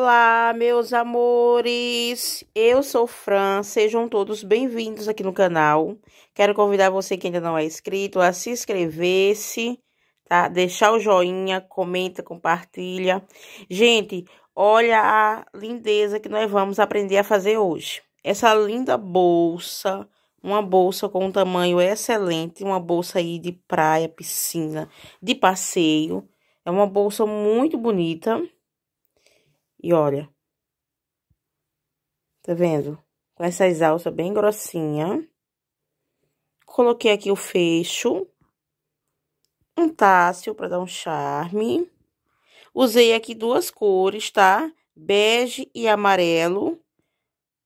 Olá, meus amores! Eu sou Fran, sejam todos bem-vindos aqui no canal. Quero convidar você que ainda não é inscrito a se inscrever-se, tá? Deixar o joinha, comenta, compartilha. Gente, olha a lindeza que nós vamos aprender a fazer hoje. Essa linda bolsa, uma bolsa com um tamanho excelente, uma bolsa aí de praia, piscina, de passeio. É uma bolsa muito bonita. E olha. Tá vendo? Com essas alças bem grossinha. Coloquei aqui o fecho. Um tássio para dar um charme. Usei aqui duas cores, tá? Bege e amarelo.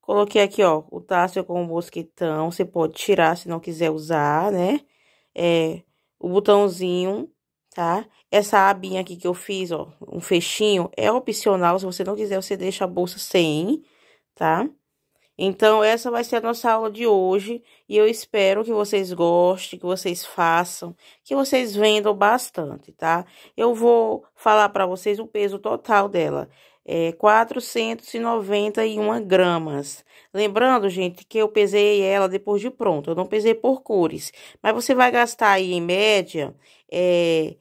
Coloquei aqui, ó, o tássio é com o mosquetão. Você pode tirar se não quiser usar, né? É, o botãozinho tá? Essa abinha aqui que eu fiz, ó, um fechinho, é opcional, se você não quiser, você deixa a bolsa sem, tá? Então, essa vai ser a nossa aula de hoje e eu espero que vocês gostem, que vocês façam, que vocês vendam bastante, tá? Eu vou falar para vocês o peso total dela, é 491 gramas. Lembrando, gente, que eu pesei ela depois de pronto, eu não pesei por cores, mas você vai gastar aí, em média, é,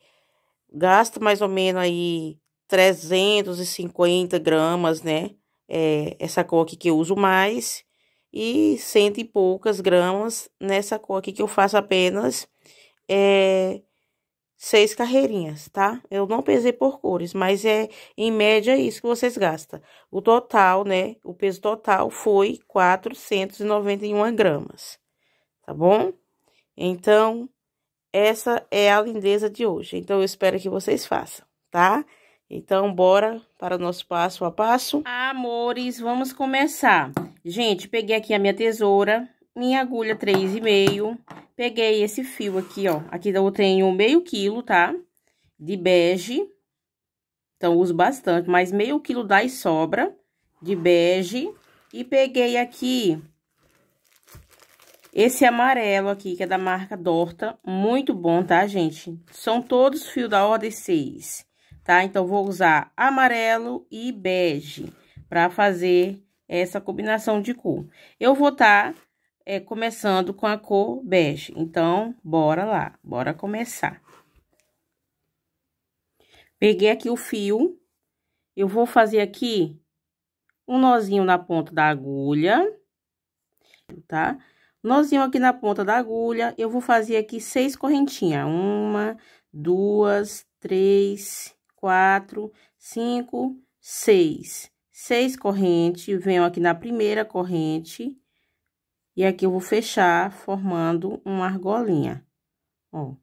gasta mais ou menos aí 350 gramas, né? É, essa cor aqui que eu uso mais. E cento e poucas gramas nessa cor aqui que eu faço apenas é, seis carreirinhas, tá? Eu não pesei por cores, mas é em média isso que vocês gastam. O total, né? O peso total foi 491 gramas, tá bom? Então, essa é a lindeza de hoje. Então, eu espero que vocês façam, tá? Então, bora para o nosso passo a passo. Amores, vamos começar. Gente, peguei aqui a minha tesoura, minha agulha 3,5. Peguei esse fio aqui, ó. Aqui eu tenho meio quilo, tá? De bege. Então, uso bastante, mas meio quilo dá e sobra de bege. E peguei aqui esse amarelo aqui, que é da marca Dorta, muito bom, tá, gente? São todos fio da ordem 6, tá? Então, vou usar amarelo e bege para fazer essa combinação de cor. Eu vou estar tá, é, começando com a cor bege, então, bora lá, bora começar. Peguei aqui o fio, eu vou fazer aqui um nozinho na ponta da agulha, tá? Nozinho aqui na ponta da agulha, eu vou fazer aqui seis correntinhas. Uma, duas, três, quatro, cinco, seis. Seis correntes, venho aqui na primeira corrente. E aqui eu vou fechar formando uma argolinha, ó.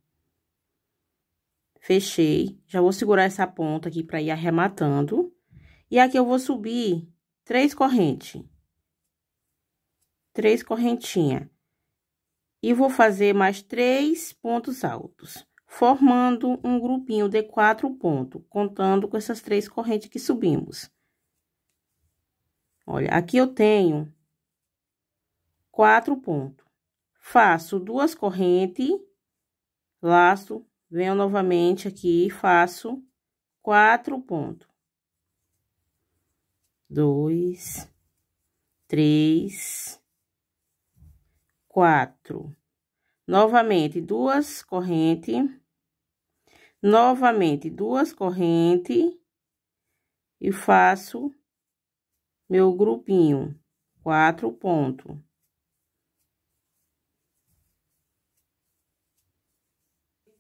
Fechei, já vou segurar essa ponta aqui para ir arrematando. E aqui eu vou subir três correntes três correntinhas. E vou fazer mais três pontos altos, formando um grupinho de quatro pontos, contando com essas três correntes que subimos. Olha, aqui eu tenho quatro pontos. Faço duas correntes, laço, venho novamente aqui e faço quatro pontos. Dois, três, quatro. Novamente, duas correntes. Novamente, duas correntes. E faço meu grupinho. Quatro pontos.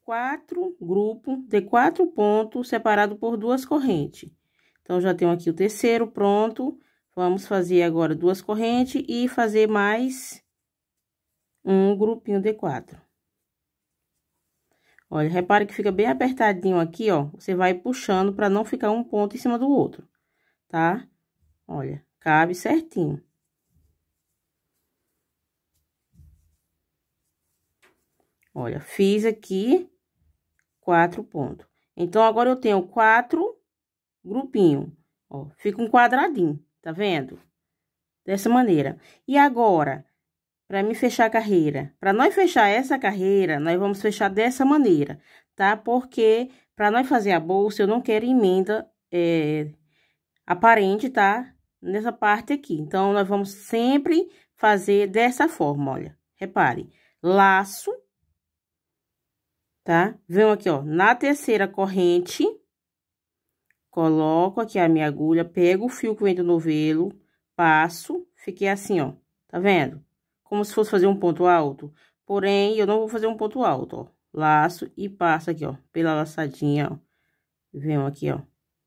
Quatro grupos de quatro pontos separado por duas correntes. Então, já tenho aqui o terceiro pronto. Vamos fazer agora duas correntes e fazer mais um grupinho de quatro. Olha, repare que fica bem apertadinho aqui, ó. Você vai puxando para não ficar um ponto em cima do outro, tá? Olha, cabe certinho. Olha, fiz aqui quatro pontos. Então, agora eu tenho quatro grupinhos. Ó, fica um quadradinho, tá vendo? Dessa maneira. E agora, para me fechar a carreira. Para nós fechar essa carreira, nós vamos fechar dessa maneira, tá? Porque para nós fazer a bolsa, eu não quero emenda é, aparente, tá? Nessa parte aqui. Então, nós vamos sempre fazer dessa forma, olha. Repare, laço, tá? Venho aqui, ó, na terceira corrente, coloco aqui a minha agulha, pego o fio que vem do novelo, passo, fiquei assim, ó, tá vendo? como se fosse fazer um ponto alto. Porém, eu não vou fazer um ponto alto, ó. Laço e passo aqui, ó, pela laçadinha, ó. Venho aqui, ó.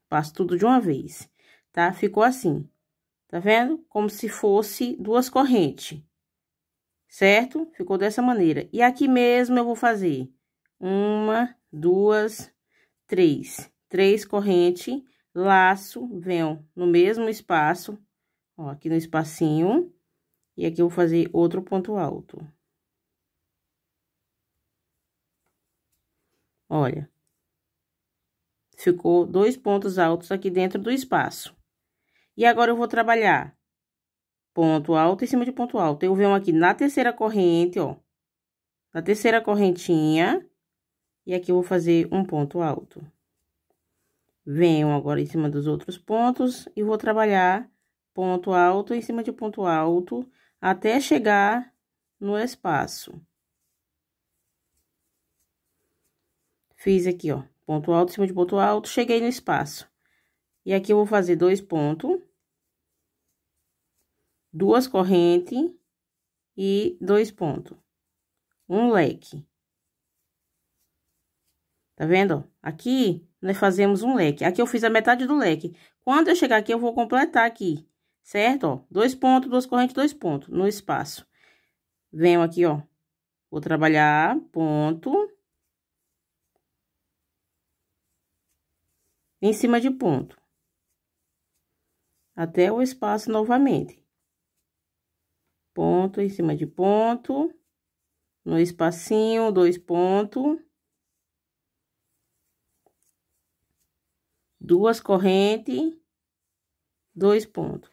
Passo tudo de uma vez, tá? Ficou assim. Tá vendo? Como se fosse duas correntes. Certo? Ficou dessa maneira. E aqui mesmo eu vou fazer uma, duas, três. Três correntes, laço, venho no mesmo espaço, ó, aqui no espacinho e aqui eu vou fazer outro ponto alto. Olha. Ficou dois pontos altos aqui dentro do espaço. E agora eu vou trabalhar ponto alto em cima de ponto alto. Eu venho aqui na terceira corrente, ó. Na terceira correntinha. E aqui eu vou fazer um ponto alto. Venho agora em cima dos outros pontos e vou trabalhar ponto alto em cima de ponto alto até chegar no espaço. Fiz aqui, ó, ponto alto em cima de ponto alto, cheguei no espaço. E aqui eu vou fazer dois pontos, duas correntes e dois pontos. Um leque. Tá vendo? Aqui, nós fazemos um leque. Aqui eu fiz a metade do leque. Quando eu chegar aqui, eu vou completar aqui certo? Ó, dois pontos, duas correntes, dois pontos no espaço. Venho aqui, ó, vou trabalhar ponto. Em cima de ponto. Até o espaço novamente. Ponto em cima de ponto. No espacinho, dois pontos. Duas correntes, dois pontos.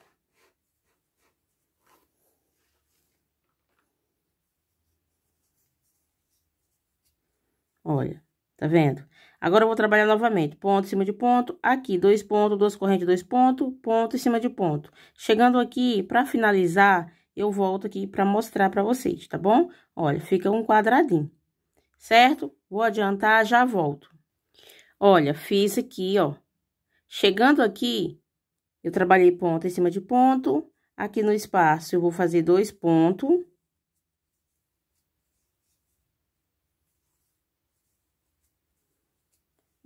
Olha, tá vendo? Agora eu vou trabalhar novamente. Ponto em cima de ponto, aqui, dois pontos, duas correntes, dois pontos, ponto em cima de ponto. Chegando aqui, para finalizar, eu volto aqui para mostrar para vocês, tá bom? Olha, fica um quadradinho, certo? Vou adiantar, já volto. Olha, fiz aqui, ó. Chegando aqui, eu trabalhei ponto em cima de ponto. Aqui no espaço, eu vou fazer dois pontos.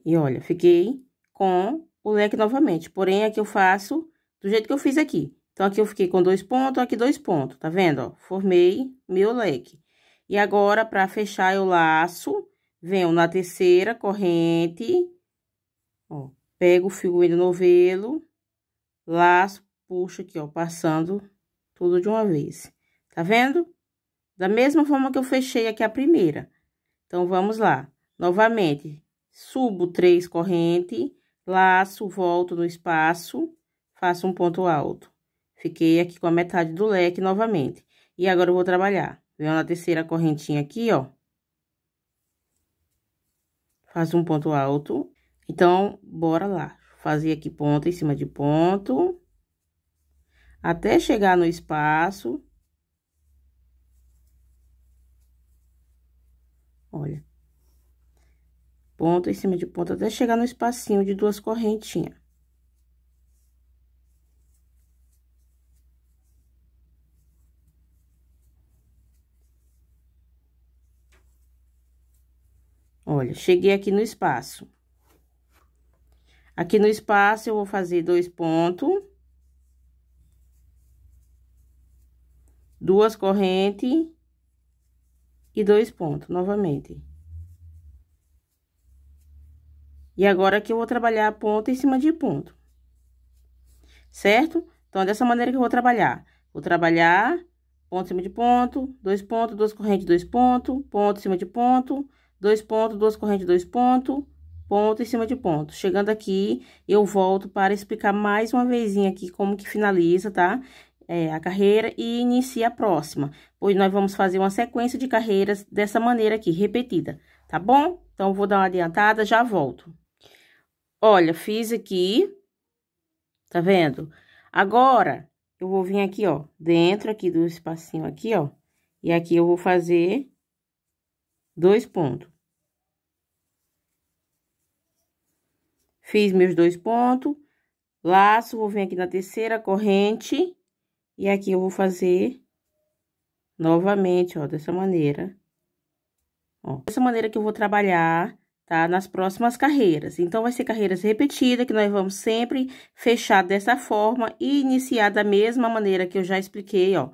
E olha, fiquei com o leque novamente, porém aqui eu faço do jeito que eu fiz aqui. Então, aqui eu fiquei com dois pontos, aqui dois pontos, tá vendo? Ó, formei meu leque. E agora, para fechar, eu laço, venho na terceira corrente, ó, pego o fio do novelo, laço, puxo aqui, ó, passando tudo de uma vez. Tá vendo? Da mesma forma que eu fechei aqui a primeira. Então, vamos lá. Novamente, subo três corrente, laço, volto no espaço, faço um ponto alto. Fiquei aqui com a metade do leque novamente. E agora eu vou trabalhar. Venho na terceira correntinha aqui, ó. Faço um ponto alto. Então, bora lá. Fazer aqui ponto em cima de ponto. Até chegar no espaço. Olha, ponta em cima de ponta, até chegar no espacinho de duas correntinhas. Olha, cheguei aqui no espaço. Aqui no espaço, eu vou fazer dois pontos. Duas correntes. E dois pontos, novamente. E agora aqui eu vou trabalhar ponto em cima de ponto. Certo? Então, é dessa maneira que eu vou trabalhar. Vou trabalhar ponto em cima de ponto, dois pontos, duas correntes, dois pontos, ponto em cima de ponto, dois pontos, duas correntes, dois pontos, ponto em cima de ponto. Chegando aqui, eu volto para explicar mais uma vezinha aqui como que finaliza, tá? É, a carreira e inicia a próxima, pois nós vamos fazer uma sequência de carreiras dessa maneira aqui, repetida, tá bom? Então, vou dar uma adiantada, já volto. Olha, fiz aqui, tá vendo? Agora, eu vou vir aqui, ó, dentro aqui do espacinho aqui, ó, e aqui eu vou fazer dois pontos. Fiz meus dois pontos, laço, vou vir aqui na terceira corrente, e aqui eu vou fazer novamente, ó, dessa maneira. Ó, dessa maneira que eu vou trabalhar tá? Nas próximas carreiras. Então, vai ser carreiras repetidas, que nós vamos sempre fechar dessa forma e iniciar da mesma maneira que eu já expliquei, ó.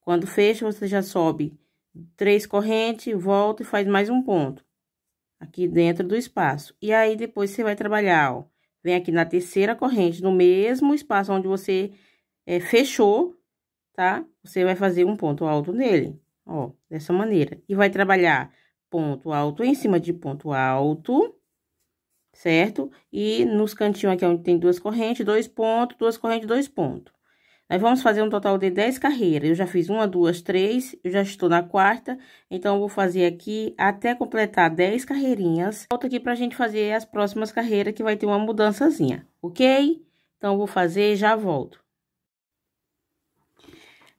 Quando fecha, você já sobe três correntes, volta e faz mais um ponto aqui dentro do espaço. E aí, depois, você vai trabalhar, ó. Vem aqui na terceira corrente, no mesmo espaço onde você é, fechou, tá? Você vai fazer um ponto alto nele, ó, dessa maneira. E vai trabalhar ponto alto em cima de ponto alto, certo? E nos cantinhos aqui onde tem duas correntes, dois pontos, duas correntes, dois pontos. Nós vamos fazer um total de 10 carreiras. Eu já fiz uma, duas, três, eu já estou na quarta, então vou fazer aqui até completar 10 carreirinhas. Volto aqui pra gente fazer as próximas carreiras, que vai ter uma mudançazinha, ok? Então, vou fazer e já volto.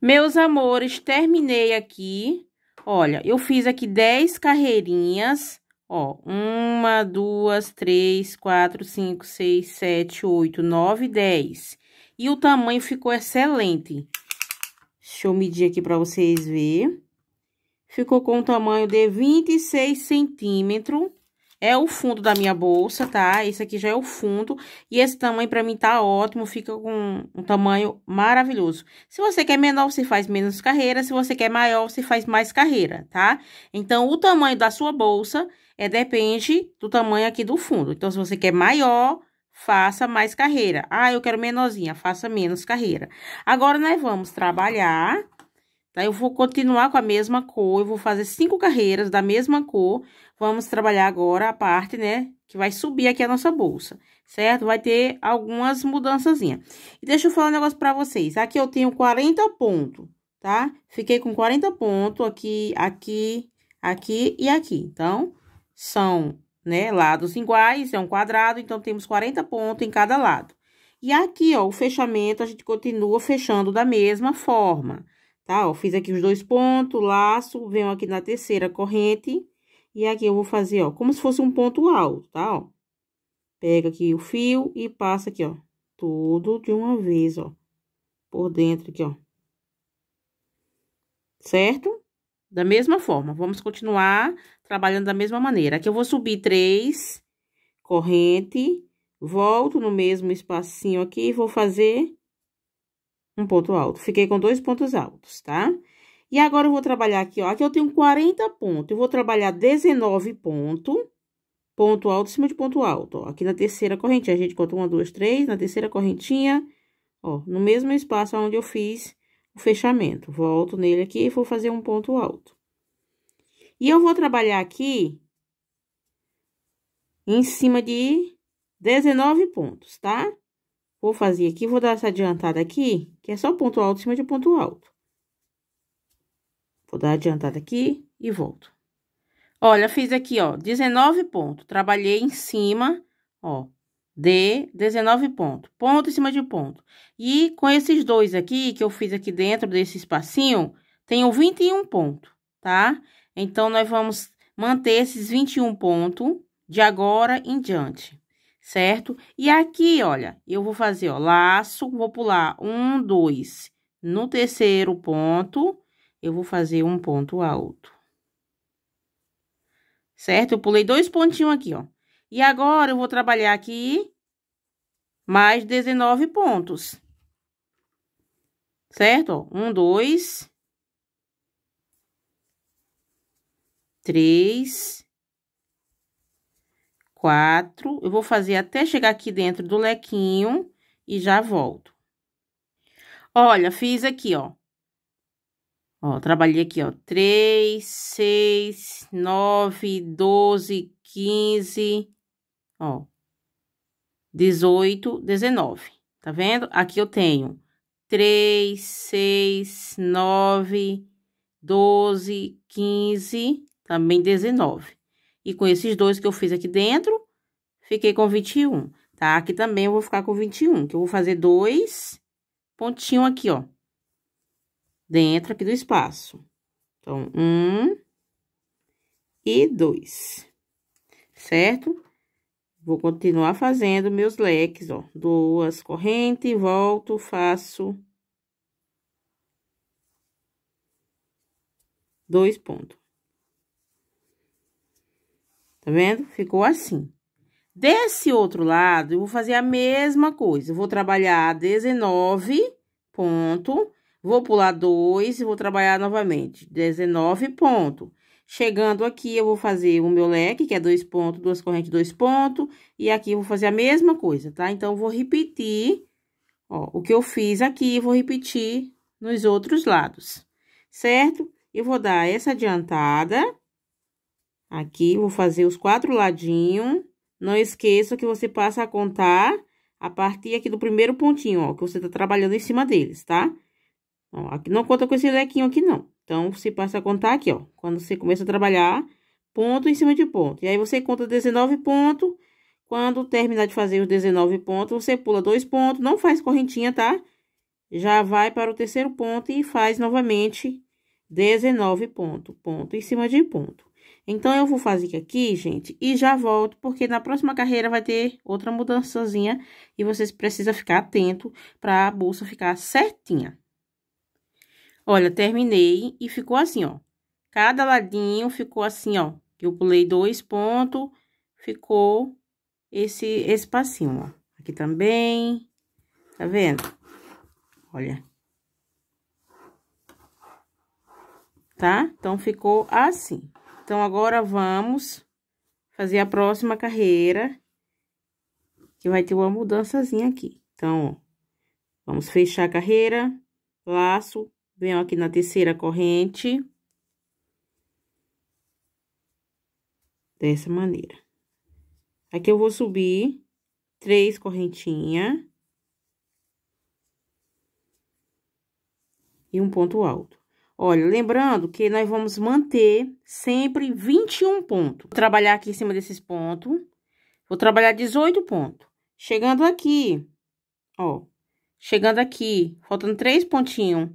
Meus amores, terminei aqui Olha, eu fiz aqui 10 carreirinhas, ó, uma, duas, três, quatro, cinco, seis, sete, oito, nove, dez. E o tamanho ficou excelente. Deixa eu medir aqui para vocês verem. Ficou com o tamanho de 26 centímetros é o fundo da minha bolsa, tá? Esse aqui já é o fundo. E esse tamanho pra mim tá ótimo, fica com um tamanho maravilhoso. Se você quer menor, você faz menos carreira. Se você quer maior, você faz mais carreira, tá? Então, o tamanho da sua bolsa é, depende do tamanho aqui do fundo. Então, se você quer maior, faça mais carreira. Ah, eu quero menorzinha, faça menos carreira. Agora, nós vamos trabalhar, tá? Eu vou continuar com a mesma cor, eu vou fazer cinco carreiras da mesma cor Vamos trabalhar agora a parte, né, que vai subir aqui a nossa bolsa, certo? Vai ter algumas mudançazinhas. E deixa eu falar um negócio pra vocês. Aqui eu tenho 40 pontos, tá? Fiquei com 40 pontos aqui, aqui, aqui e aqui. Então, são, né, lados iguais, é um quadrado, então temos 40 pontos em cada lado. E aqui, ó, o fechamento, a gente continua fechando da mesma forma, tá? fiz aqui os dois pontos, laço, venho aqui na terceira corrente, e aqui eu vou fazer, ó, como se fosse um ponto alto, tá, ó. Pega aqui o fio e passa aqui, ó, tudo de uma vez, ó, por dentro aqui, ó. Certo? Da mesma forma, vamos continuar trabalhando da mesma maneira. Aqui eu vou subir três corrente, volto no mesmo espacinho aqui e vou fazer um ponto alto. Fiquei com dois pontos altos, tá? Tá? E agora eu vou trabalhar aqui, ó. Aqui eu tenho 40 pontos. Eu vou trabalhar 19 pontos. Ponto alto em cima de ponto alto, ó. Aqui na terceira correntinha, a gente conta uma, duas, três. Na terceira correntinha, ó, no mesmo espaço onde eu fiz o fechamento. Volto nele aqui e vou fazer um ponto alto. E eu vou trabalhar aqui em cima de 19 pontos, tá? Vou fazer aqui, vou dar essa adiantada aqui, que é só ponto alto em cima de ponto alto. Vou dar adiantada aqui e volto. Olha, fiz aqui, ó, 19 pontos. Trabalhei em cima, ó, de 19 pontos. Ponto em cima de ponto. E com esses dois aqui, que eu fiz aqui dentro desse espacinho, tenho 21 pontos, tá? Então, nós vamos manter esses 21 pontos de agora em diante, certo? E aqui, olha, eu vou fazer, ó, laço, vou pular um, dois, no terceiro ponto, eu vou fazer um ponto alto. Certo? Eu pulei dois pontinhos aqui, ó. E agora, eu vou trabalhar aqui mais 19 pontos. Certo? Ó, um, dois... Três... Quatro... Eu vou fazer até chegar aqui dentro do lequinho e já volto. Olha, fiz aqui, ó. Ó, trabalhei aqui, ó, 3, 6, 9, 12, 15, ó, 18, 19. Tá vendo? Aqui eu tenho 3, 6, 9, 12, 15, também 19. E com esses dois que eu fiz aqui dentro, fiquei com 21, tá? Aqui também eu vou ficar com 21, que eu vou fazer dois pontinhos aqui, ó dentro aqui do espaço. Então, um e dois, certo? Vou continuar fazendo meus leques, ó. Duas correntes, volto, faço... Dois pontos. Tá vendo? Ficou assim. Desse outro lado, eu vou fazer a mesma coisa. Eu vou trabalhar 19 pontos Vou pular 2 e vou trabalhar novamente. 19 pontos. Chegando aqui, eu vou fazer o meu leque, que é dois pontos, duas correntes, dois pontos. E aqui, eu vou fazer a mesma coisa, tá? Então, vou repetir, ó, o que eu fiz aqui, vou repetir nos outros lados, certo? Eu vou dar essa adiantada. Aqui, vou fazer os quatro ladinhos. Não esqueça que você passa a contar a partir aqui do primeiro pontinho, ó, que você tá trabalhando em cima deles, tá? Ó, aqui não conta com esse lequinho aqui, não. Então, você passa a contar aqui, ó. Quando você começa a trabalhar, ponto em cima de ponto. E aí, você conta 19 pontos. Quando terminar de fazer os 19 pontos, você pula dois pontos, não faz correntinha, tá? Já vai para o terceiro ponto e faz novamente 19 pontos, ponto em cima de ponto. Então, eu vou fazer aqui, gente, e já volto, porque na próxima carreira vai ter outra mudançazinha e vocês precisam ficar atento para a bolsa ficar certinha. Olha, terminei e ficou assim, ó. Cada ladinho ficou assim, ó. Eu pulei dois pontos, ficou esse espacinho, ó. Aqui também, tá vendo? Olha. Tá? Então, ficou assim. Então, agora vamos fazer a próxima carreira, que vai ter uma mudançazinha aqui. Então, ó, vamos fechar a carreira, laço, Venho aqui na terceira corrente. Dessa maneira. Aqui eu vou subir três correntinhas. E um ponto alto. Olha, lembrando que nós vamos manter sempre 21 pontos. Vou trabalhar aqui em cima desses pontos. Vou trabalhar 18 pontos. Chegando aqui, ó, chegando aqui, faltando três pontinhos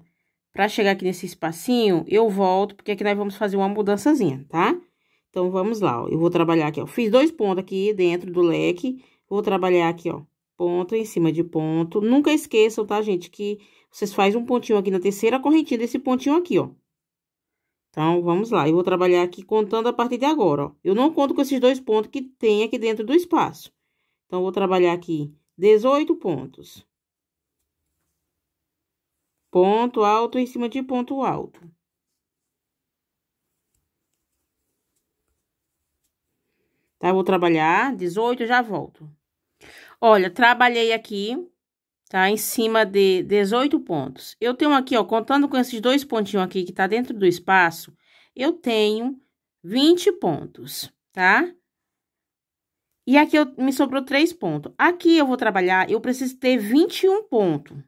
para chegar aqui nesse espacinho, eu volto, porque aqui nós vamos fazer uma mudançazinha, tá? Então, vamos lá, ó. Eu vou trabalhar aqui, ó. Fiz dois pontos aqui dentro do leque. Vou trabalhar aqui, ó. Ponto em cima de ponto. Nunca esqueçam, tá, gente, que vocês fazem um pontinho aqui na terceira correntinha desse pontinho aqui, ó. Então, vamos lá. Eu vou trabalhar aqui contando a partir de agora, ó. Eu não conto com esses dois pontos que tem aqui dentro do espaço. Então, vou trabalhar aqui 18 pontos ponto alto em cima de ponto alto. Tá, vou trabalhar 18, já volto. Olha, trabalhei aqui, tá, em cima de 18 pontos. Eu tenho aqui, ó, contando com esses dois pontinhos aqui que tá dentro do espaço, eu tenho 20 pontos, tá? E aqui eu, me sobrou 3 pontos. Aqui eu vou trabalhar, eu preciso ter 21 pontos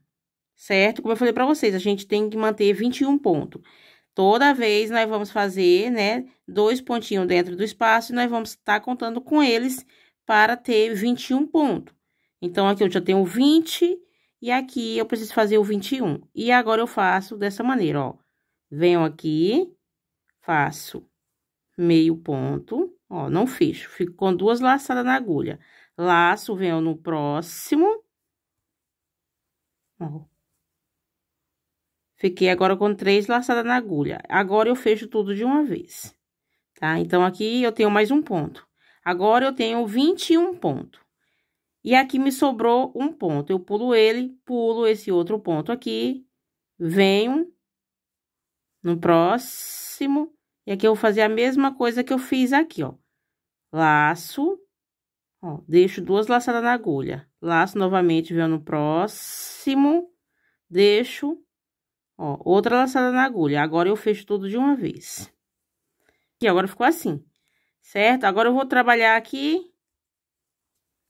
certo? Como eu falei para vocês, a gente tem que manter 21 pontos. Toda vez nós vamos fazer, né, dois pontinhos dentro do espaço e nós vamos estar tá contando com eles para ter 21 pontos. Então, aqui eu já tenho 20 e aqui eu preciso fazer o 21. E agora eu faço dessa maneira, ó. Venho aqui, faço meio ponto, ó, não fecho. Fico com duas laçadas na agulha. Laço, venho no próximo. Ó, Fiquei agora com três laçadas na agulha. Agora, eu fecho tudo de uma vez, tá? Então, aqui eu tenho mais um ponto. Agora, eu tenho 21 pontos. E aqui me sobrou um ponto. Eu pulo ele, pulo esse outro ponto aqui, venho no próximo. E aqui eu vou fazer a mesma coisa que eu fiz aqui, ó. Laço, ó, deixo duas laçadas na agulha. Laço novamente, venho no próximo, deixo Ó, outra laçada na agulha. Agora, eu fecho tudo de uma vez. E agora ficou assim, certo? Agora, eu vou trabalhar aqui,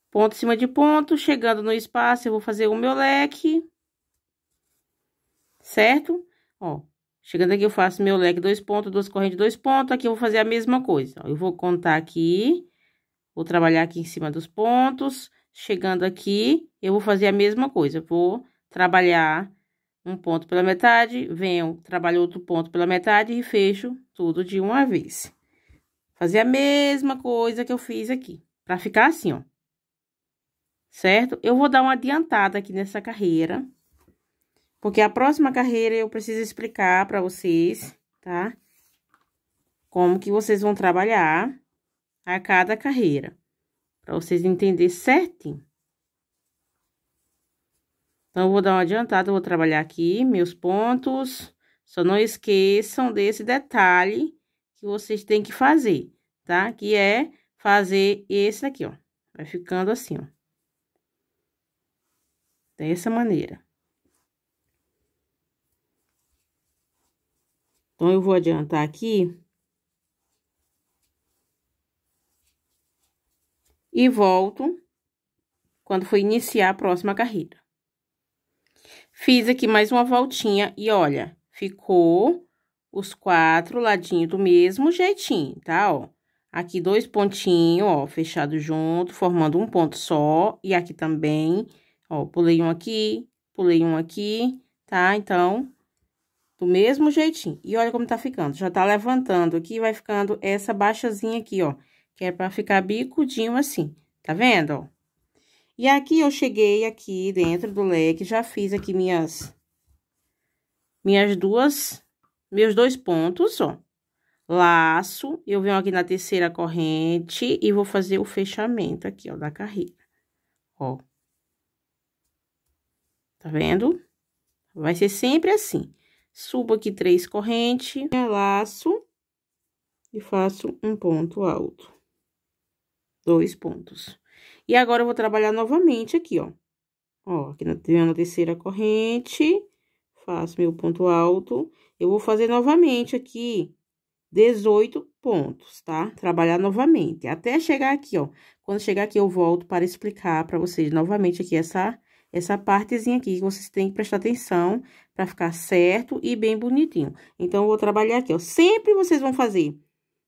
ponto em cima de ponto, chegando no espaço, eu vou fazer o meu leque, certo? Ó, chegando aqui, eu faço meu leque dois pontos, duas correntes, dois pontos, aqui eu vou fazer a mesma coisa. Ó, eu vou contar aqui, vou trabalhar aqui em cima dos pontos, chegando aqui, eu vou fazer a mesma coisa, vou trabalhar um ponto pela metade, venho, trabalho outro ponto pela metade e fecho tudo de uma vez. Fazer a mesma coisa que eu fiz aqui, pra ficar assim, ó. Certo? Eu vou dar uma adiantada aqui nessa carreira, porque a próxima carreira eu preciso explicar pra vocês, tá? Como que vocês vão trabalhar a cada carreira, pra vocês entenderem certinho. Então, eu vou dar uma adiantada, vou trabalhar aqui meus pontos. Só não esqueçam desse detalhe que vocês têm que fazer, tá? Que é fazer esse aqui, ó. Vai ficando assim, ó. Dessa maneira. Então, eu vou adiantar aqui. E volto quando for iniciar a próxima carreira. Fiz aqui mais uma voltinha e olha, ficou os quatro ladinhos do mesmo jeitinho, tá? Ó, aqui dois pontinhos, ó, fechado junto, formando um ponto só. E aqui também, ó, pulei um aqui, pulei um aqui, tá? Então, do mesmo jeitinho. E olha como tá ficando. Já tá levantando aqui, vai ficando essa baixazinha aqui, ó. Que é pra ficar bicudinho assim. Tá vendo, ó? E aqui eu cheguei aqui dentro do leque, já fiz aqui minhas, minhas duas, meus dois pontos, ó. Laço, eu venho aqui na terceira corrente e vou fazer o fechamento aqui, ó, da carreira, ó. Tá vendo? Vai ser sempre assim. Subo aqui três correntes, laço e faço um ponto alto. Dois pontos. E agora, eu vou trabalhar novamente aqui, ó. Ó, aqui na, na terceira corrente, faço meu ponto alto. Eu vou fazer novamente aqui 18 pontos, tá? Trabalhar novamente, até chegar aqui, ó. Quando chegar aqui, eu volto para explicar para vocês novamente aqui essa, essa partezinha aqui, que vocês têm que prestar atenção para ficar certo e bem bonitinho. Então, eu vou trabalhar aqui, ó. Sempre vocês vão fazer,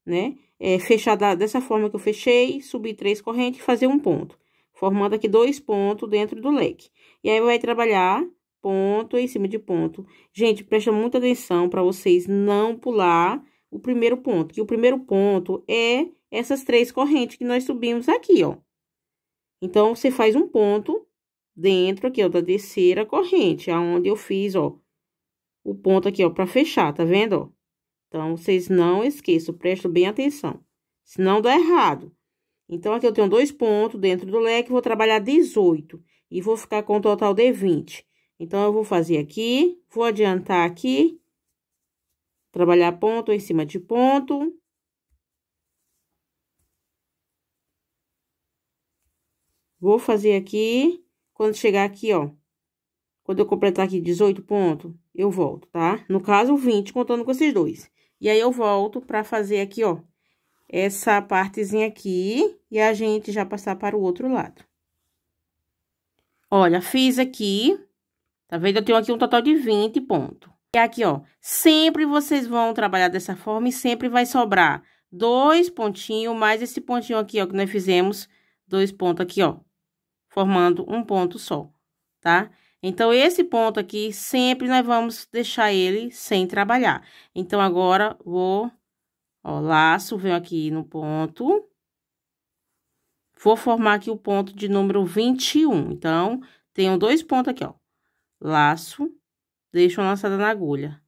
né? é, fechar da, dessa forma que eu fechei, subir três correntes e fazer um ponto, formando aqui dois pontos dentro do leque. E aí, vai trabalhar ponto em cima de ponto. Gente, presta muita atenção para vocês não pular o primeiro ponto, que o primeiro ponto é essas três correntes que nós subimos aqui, ó. Então, você faz um ponto dentro aqui, ó, da terceira corrente, aonde eu fiz, ó, o ponto aqui, ó, para fechar, tá vendo, ó? Então, vocês não esqueçam, prestem bem atenção. Senão dá errado. Então, aqui eu tenho dois pontos dentro do leque, vou trabalhar 18 e vou ficar com o um total de 20. Então, eu vou fazer aqui, vou adiantar aqui, trabalhar ponto em cima de ponto. Vou fazer aqui, quando chegar aqui, ó, quando eu completar aqui 18 pontos, eu volto, tá? No caso, 20, contando com esses dois. E aí, eu volto pra fazer aqui, ó, essa partezinha aqui, e a gente já passar para o outro lado. Olha, fiz aqui, tá vendo? Eu tenho aqui um total de 20 pontos. E aqui, ó, sempre vocês vão trabalhar dessa forma e sempre vai sobrar dois pontinhos mais esse pontinho aqui, ó, que nós fizemos dois pontos aqui, ó, formando um ponto só, tá? Então, esse ponto aqui, sempre nós vamos deixar ele sem trabalhar. Então, agora, vou, ó, laço, venho aqui no ponto. Vou formar aqui o ponto de número 21. Então, tenho dois pontos aqui, ó. Laço, deixo uma lançada na agulha.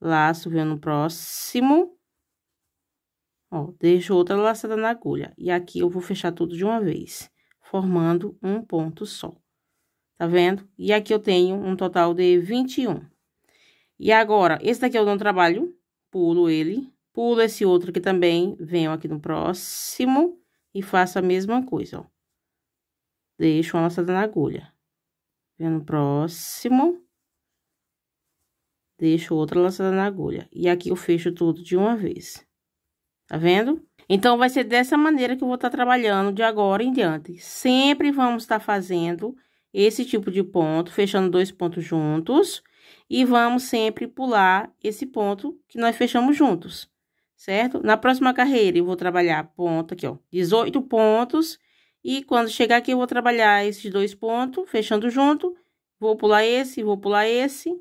Laço, venho no próximo. Ó, deixo outra laçada na agulha. E aqui eu vou fechar tudo de uma vez, formando um ponto só tá vendo? E aqui eu tenho um total de 21. E agora, esse daqui eu é não trabalho, pulo ele, pulo esse outro aqui também, venho aqui no próximo e faço a mesma coisa, ó. Deixo uma laçada na agulha. Venho no próximo, deixo outra laçada na agulha. E aqui eu fecho tudo de uma vez. Tá vendo? Então, vai ser dessa maneira que eu vou estar tá trabalhando de agora em diante. Sempre vamos estar tá fazendo esse tipo de ponto, fechando dois pontos juntos, e vamos sempre pular esse ponto que nós fechamos juntos, certo? Na próxima carreira, eu vou trabalhar ponto aqui, ó, 18 pontos, e quando chegar aqui, eu vou trabalhar esses dois pontos, fechando junto, vou pular esse, vou pular esse,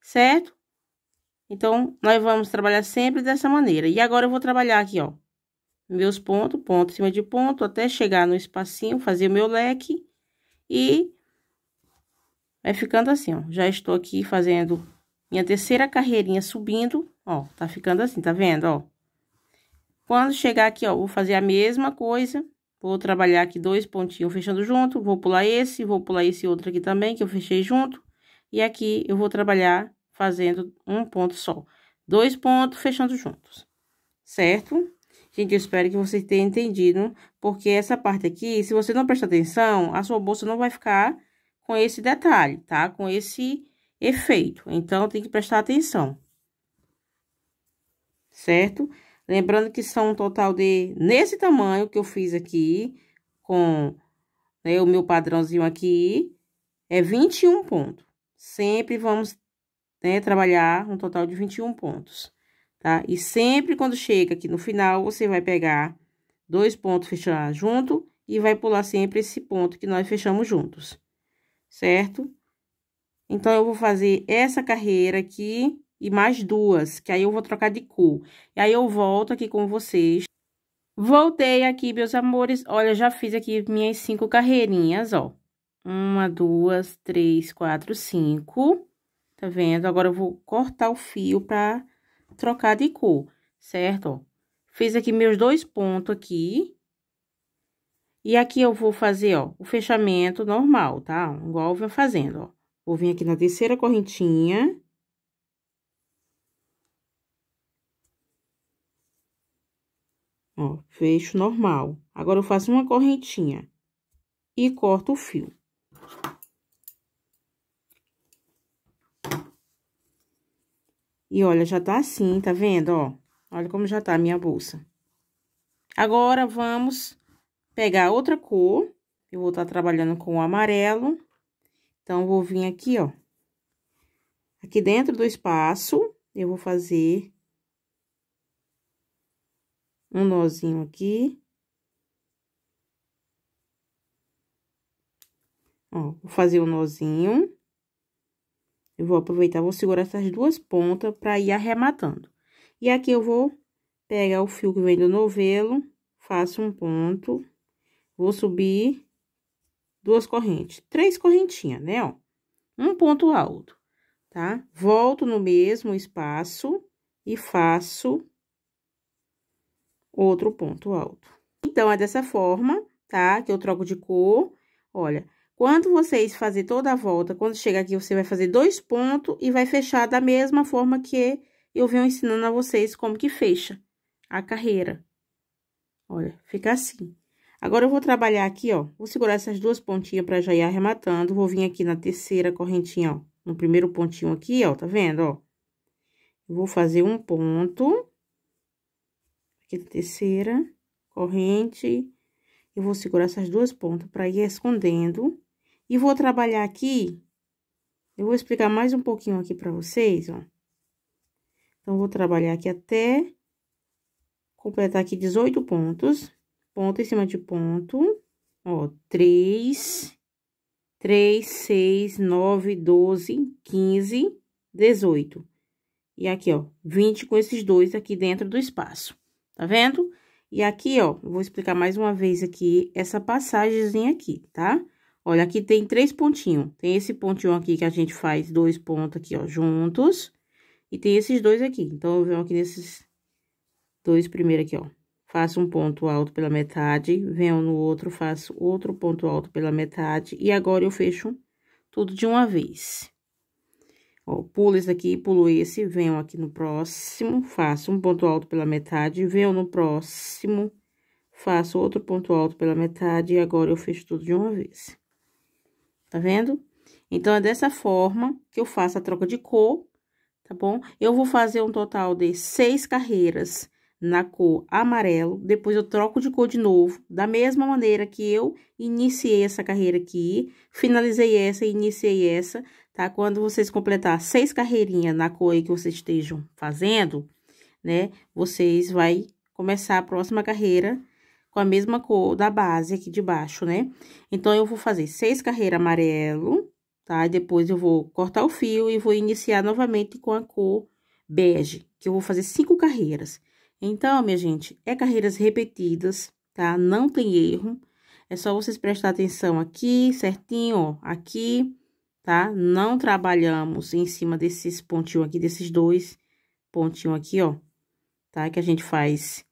certo? Então, nós vamos trabalhar sempre dessa maneira. E agora, eu vou trabalhar aqui, ó, meus pontos, ponto em cima de ponto, até chegar no espacinho, fazer o meu leque e vai ficando assim, ó. Já estou aqui fazendo minha terceira carreirinha subindo, ó. Tá ficando assim, tá vendo, ó? Quando chegar aqui, ó, vou fazer a mesma coisa. Vou trabalhar aqui dois pontinhos fechando junto, vou pular esse, vou pular esse outro aqui também, que eu fechei junto. E aqui eu vou trabalhar fazendo um ponto só. Dois pontos fechando juntos, certo? Gente, eu espero que vocês tenham entendido, porque essa parte aqui, se você não prestar atenção, a sua bolsa não vai ficar com esse detalhe, tá? Com esse efeito. Então, tem que prestar atenção. Certo? Lembrando que são um total de... Nesse tamanho que eu fiz aqui, com né, o meu padrãozinho aqui, é 21 pontos. Sempre vamos né, trabalhar um total de 21 pontos tá? E sempre quando chega aqui no final, você vai pegar dois pontos fechar junto e vai pular sempre esse ponto que nós fechamos juntos, certo? Então, eu vou fazer essa carreira aqui e mais duas, que aí eu vou trocar de cor. E aí, eu volto aqui com vocês. Voltei aqui, meus amores. Olha, já fiz aqui minhas cinco carreirinhas, ó. Uma, duas, três, quatro, cinco. Tá vendo? Agora, eu vou cortar o fio pra trocar de cor, certo? fiz aqui meus dois pontos aqui. E aqui eu vou fazer, ó, o fechamento normal, tá? Igual eu venho fazendo, ó. Vou vir aqui na terceira correntinha. Ó, fecho normal. Agora, eu faço uma correntinha e corto o fio. E olha, já tá assim, tá vendo, ó? Olha como já tá a minha bolsa. Agora, vamos pegar outra cor. Eu vou estar tá trabalhando com o amarelo. Então, vou vir aqui, ó. Aqui dentro do espaço, eu vou fazer um nozinho aqui. Ó, vou fazer um nozinho. Eu vou aproveitar, vou segurar essas duas pontas para ir arrematando. E aqui eu vou pegar o fio que vem do novelo, faço um ponto, vou subir duas correntes, três correntinhas, né, ó? Um ponto alto, tá? Volto no mesmo espaço e faço outro ponto alto. Então, é dessa forma, tá? Que eu troco de cor. Olha, quando vocês fazer toda a volta, quando chegar aqui, você vai fazer dois pontos e vai fechar da mesma forma que eu venho ensinando a vocês como que fecha a carreira. Olha, fica assim. Agora, eu vou trabalhar aqui, ó, vou segurar essas duas pontinhas pra já ir arrematando, vou vir aqui na terceira correntinha, ó, no primeiro pontinho aqui, ó, tá vendo, ó? Vou fazer um ponto, aqui na terceira corrente, eu vou segurar essas duas pontas pra ir escondendo e vou trabalhar aqui, eu vou explicar mais um pouquinho aqui pra vocês, ó. Então, vou trabalhar aqui até completar aqui 18 pontos. Ponto em cima de ponto, ó, 3, 3, 6, 9, 12, 15, 18. E aqui, ó, 20 com esses dois aqui dentro do espaço, tá vendo? E aqui, ó, vou explicar mais uma vez aqui essa passagemzinha aqui, tá? Tá? Olha, aqui tem três pontinhos. Tem esse pontinho aqui que a gente faz dois pontos aqui, ó, juntos. E tem esses dois aqui. Então, eu venho aqui nesses dois primeiros aqui, ó. Faço um ponto alto pela metade, venho no outro, faço outro ponto alto pela metade. E agora, eu fecho tudo de uma vez. Ó, pulo esse aqui, pulo esse, venho aqui no próximo, faço um ponto alto pela metade, venho no próximo, faço outro ponto alto pela metade e agora eu fecho tudo de uma vez tá vendo? Então, é dessa forma que eu faço a troca de cor, tá bom? Eu vou fazer um total de seis carreiras na cor amarelo, depois eu troco de cor de novo, da mesma maneira que eu iniciei essa carreira aqui, finalizei essa e iniciei essa, tá? Quando vocês completar seis carreirinhas na cor aí que vocês estejam fazendo, né? Vocês vai começar a próxima carreira com a mesma cor da base aqui de baixo, né? Então, eu vou fazer seis carreiras amarelo, tá? depois, eu vou cortar o fio e vou iniciar novamente com a cor bege, que eu vou fazer cinco carreiras. Então, minha gente, é carreiras repetidas, tá? Não tem erro. É só vocês prestar atenção aqui, certinho, ó, aqui, tá? Não trabalhamos em cima desses pontinhos aqui, desses dois pontinhos aqui, ó, tá? Que a gente faz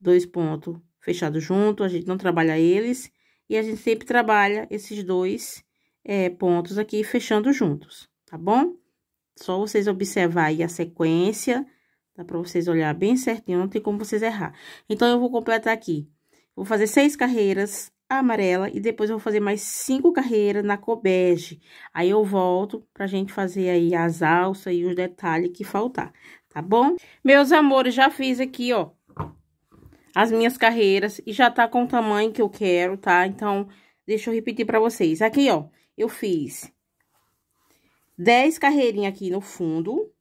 dois pontos fechado junto, a gente não trabalha eles. E a gente sempre trabalha esses dois é, pontos aqui fechando juntos, tá bom? Só vocês observar aí a sequência, dá pra vocês olhar bem certinho, não tem como vocês errar. Então, eu vou completar aqui. Vou fazer seis carreiras amarela e depois eu vou fazer mais cinco carreiras na cor bege. Aí eu volto pra gente fazer aí as alças e os detalhes que faltar, tá bom? Meus amores, já fiz aqui, ó, as minhas carreiras e já tá com o tamanho que eu quero, tá? Então, deixa eu repetir pra vocês. Aqui, ó, eu fiz 10 carreirinhas aqui no fundo,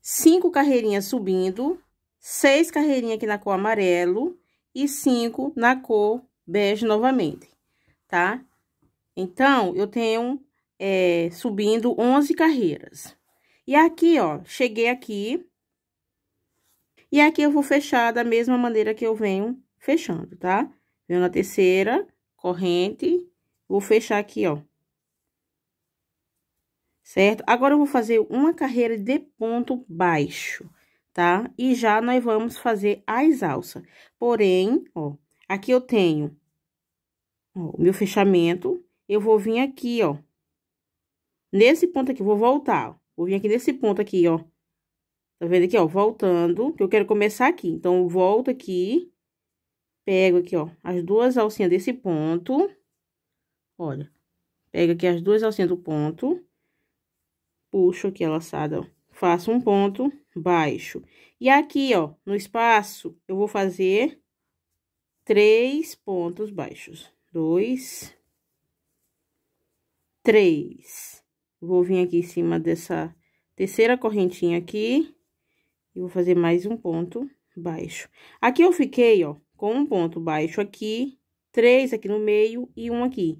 5 carreirinhas subindo, 6 carreirinhas aqui na cor amarelo e 5 na cor bege novamente, tá? Então, eu tenho é, subindo 11 carreiras. E aqui, ó, cheguei aqui, e aqui eu vou fechar da mesma maneira que eu venho fechando, tá? Venho na terceira corrente, vou fechar aqui, ó. Certo? Agora, eu vou fazer uma carreira de ponto baixo, tá? E já nós vamos fazer as alças. Porém, ó, aqui eu tenho ó, o meu fechamento, eu vou vir aqui, ó. Nesse ponto aqui, vou voltar, ó. Vou vir aqui nesse ponto aqui, ó. Tá vendo aqui, ó, voltando, que eu quero começar aqui. Então, eu volto aqui, pego aqui, ó, as duas alcinhas desse ponto. Olha, pego aqui as duas alcinhas do ponto, puxo aqui a laçada, ó, faço um ponto baixo. E aqui, ó, no espaço, eu vou fazer três pontos baixos. Dois, três. Vou vir aqui em cima dessa terceira correntinha aqui, e vou fazer mais um ponto baixo. Aqui eu fiquei, ó, com um ponto baixo aqui, três aqui no meio e um aqui.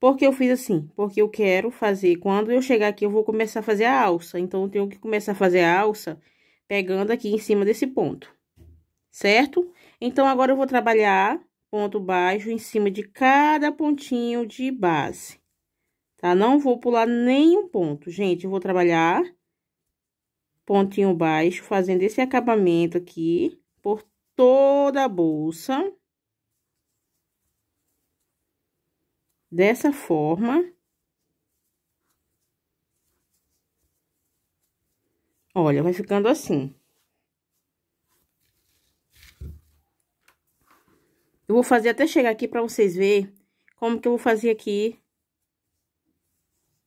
Por que eu fiz assim? Porque eu quero fazer, quando eu chegar aqui, eu vou começar a fazer a alça. Então, eu tenho que começar a fazer a alça pegando aqui em cima desse ponto, certo? Então, agora eu vou trabalhar ponto baixo em cima de cada pontinho de base, tá? Não vou pular nenhum ponto, gente. Eu vou trabalhar pontinho baixo, fazendo esse acabamento aqui por toda a bolsa. Dessa forma. Olha, vai ficando assim. Eu vou fazer até chegar aqui pra vocês verem como que eu vou fazer aqui.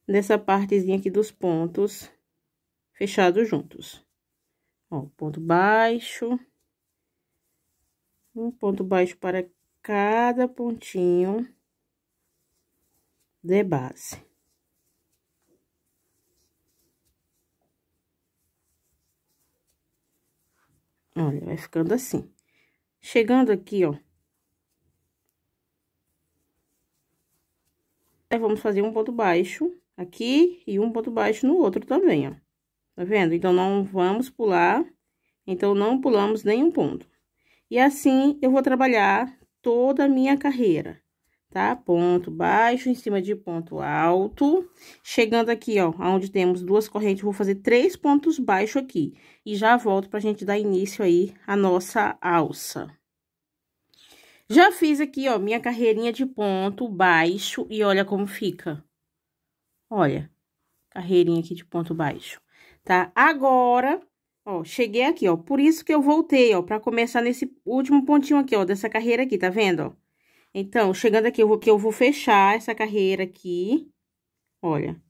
Nessa partezinha aqui dos pontos fechados juntos. Ó, ponto baixo. Um ponto baixo para cada pontinho de base. Olha, vai ficando assim. Chegando aqui, ó. Aí, vamos fazer um ponto baixo aqui e um ponto baixo no outro também, ó. Tá vendo? Então, não vamos pular. Então, não pulamos nenhum ponto. E assim, eu vou trabalhar toda a minha carreira, tá? Ponto baixo em cima de ponto alto. Chegando aqui, ó, onde temos duas correntes, vou fazer três pontos baixo aqui. E já volto pra gente dar início aí à nossa alça. Já fiz aqui, ó, minha carreirinha de ponto baixo e olha como fica. Olha, carreirinha aqui de ponto baixo tá? Agora, ó, cheguei aqui, ó, por isso que eu voltei, ó, pra começar nesse último pontinho aqui, ó, dessa carreira aqui, tá vendo, ó? Então, chegando aqui, eu vou, eu vou fechar essa carreira aqui, olha.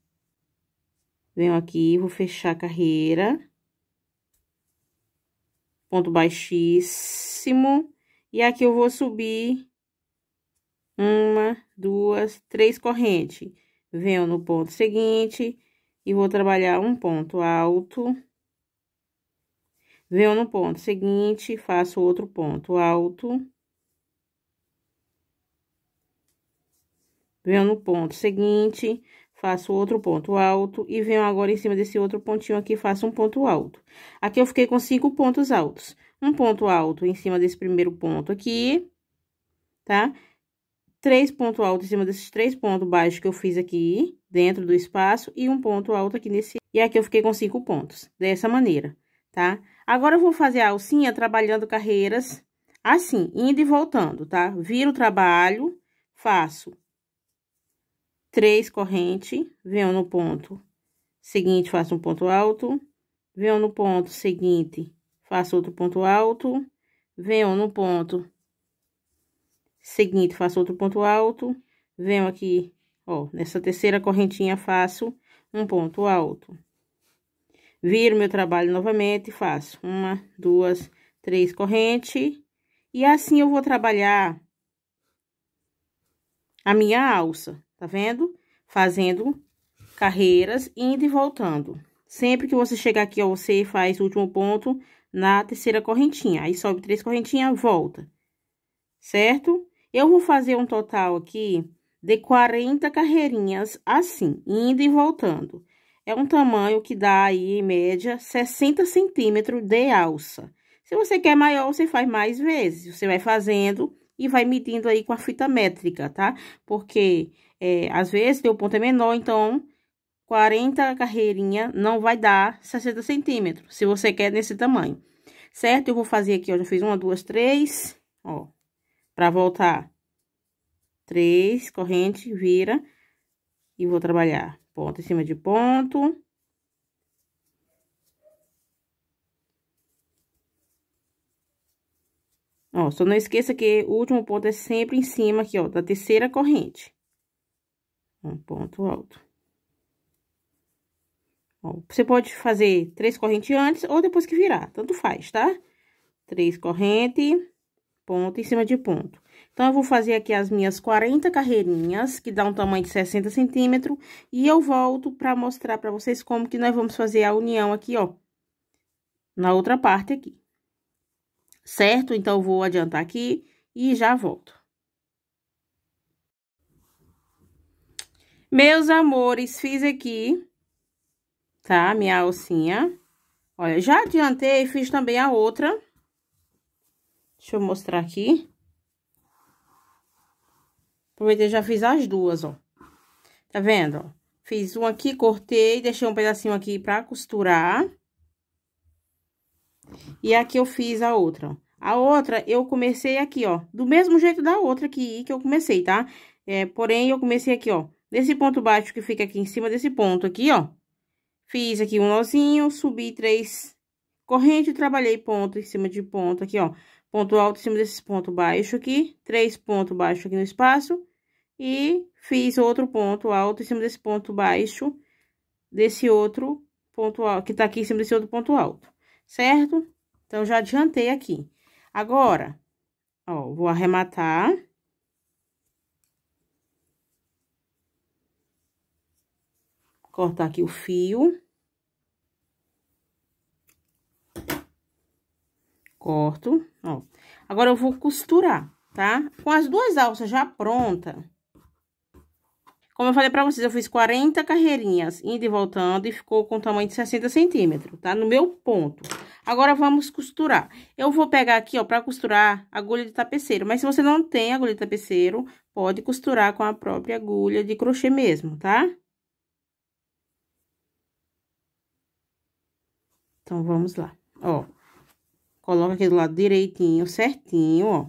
Venho aqui, vou fechar a carreira. Ponto baixíssimo. E aqui eu vou subir uma, duas, três correntes. Venho no ponto seguinte e vou trabalhar um ponto alto. Venho no ponto seguinte, faço outro ponto alto. Venho no ponto seguinte, faço outro ponto alto e venho agora em cima desse outro pontinho aqui, faço um ponto alto. Aqui eu fiquei com cinco pontos altos. Um ponto alto em cima desse primeiro ponto aqui, tá? três pontos altos em cima desses três pontos baixos que eu fiz aqui, dentro do espaço, e um ponto alto aqui nesse... E aqui eu fiquei com cinco pontos, dessa maneira, tá? Agora, eu vou fazer a alcinha trabalhando carreiras assim, indo e voltando, tá? Viro o trabalho, faço três correntes, venho no ponto seguinte, faço um ponto alto, venho no ponto seguinte, faço outro ponto alto, venho no ponto Seguinte, faço outro ponto alto, venho aqui, ó, nessa terceira correntinha faço um ponto alto. Viro meu trabalho novamente, faço uma, duas, três correntes. E assim eu vou trabalhar a minha alça, tá vendo? Fazendo carreiras, indo e voltando. Sempre que você chegar aqui, ó, você faz o último ponto na terceira correntinha. Aí, sobe três correntinhas, volta. Certo? Eu vou fazer um total aqui de 40 carreirinhas assim, indo e voltando. É um tamanho que dá aí, em média, 60 centímetros de alça. Se você quer maior, você faz mais vezes. Você vai fazendo e vai medindo aí com a fita métrica, tá? Porque, é, às vezes, o ponto é menor, então, 40 carreirinha não vai dar 60 centímetros, se você quer nesse tamanho. Certo? Eu vou fazer aqui, ó, já fiz uma, duas, três, ó, para voltar. Três, corrente, vira, e vou trabalhar ponto em cima de ponto. Ó, só não esqueça que o último ponto é sempre em cima aqui, ó, da terceira corrente. Um ponto alto. Ó, você pode fazer três correntes antes ou depois que virar, tanto faz, tá? Três correntes ponto em cima de ponto. Então, eu vou fazer aqui as minhas 40 carreirinhas, que dá um tamanho de 60 centímetros, e eu volto para mostrar para vocês como que nós vamos fazer a união aqui, ó, na outra parte aqui. Certo? Então, eu vou adiantar aqui e já volto. Meus amores, fiz aqui, tá? Minha alcinha. Olha, já adiantei, fiz também a outra. Deixa eu mostrar aqui. Aproveitei, já fiz as duas, ó. Tá vendo, ó? Fiz um aqui, cortei, deixei um pedacinho aqui pra costurar. E aqui eu fiz a outra, ó. A outra, eu comecei aqui, ó, do mesmo jeito da outra que, que eu comecei, tá? É, porém, eu comecei aqui, ó, desse ponto baixo que fica aqui em cima desse ponto aqui, ó. Fiz aqui um nozinho, subi três correntes, trabalhei ponto em cima de ponto aqui, ó ponto alto em cima desse ponto baixo aqui, três pontos baixo aqui no espaço, e fiz outro ponto alto em cima desse ponto baixo, desse outro ponto alto, que tá aqui em cima desse outro ponto alto, certo? Então, já adiantei aqui. Agora, ó, vou arrematar. Cortar aqui o fio. Corto ó. Agora, eu vou costurar, tá? Com as duas alças já pronta, como eu falei pra vocês, eu fiz 40 carreirinhas indo e voltando e ficou com o tamanho de 60 centímetros, tá? No meu ponto. Agora, vamos costurar. Eu vou pegar aqui, ó, pra costurar agulha de tapeceiro, mas se você não tem agulha de tapeceiro, pode costurar com a própria agulha de crochê mesmo, tá? Então, vamos lá, ó. Coloca aqui do lado direitinho, certinho, ó.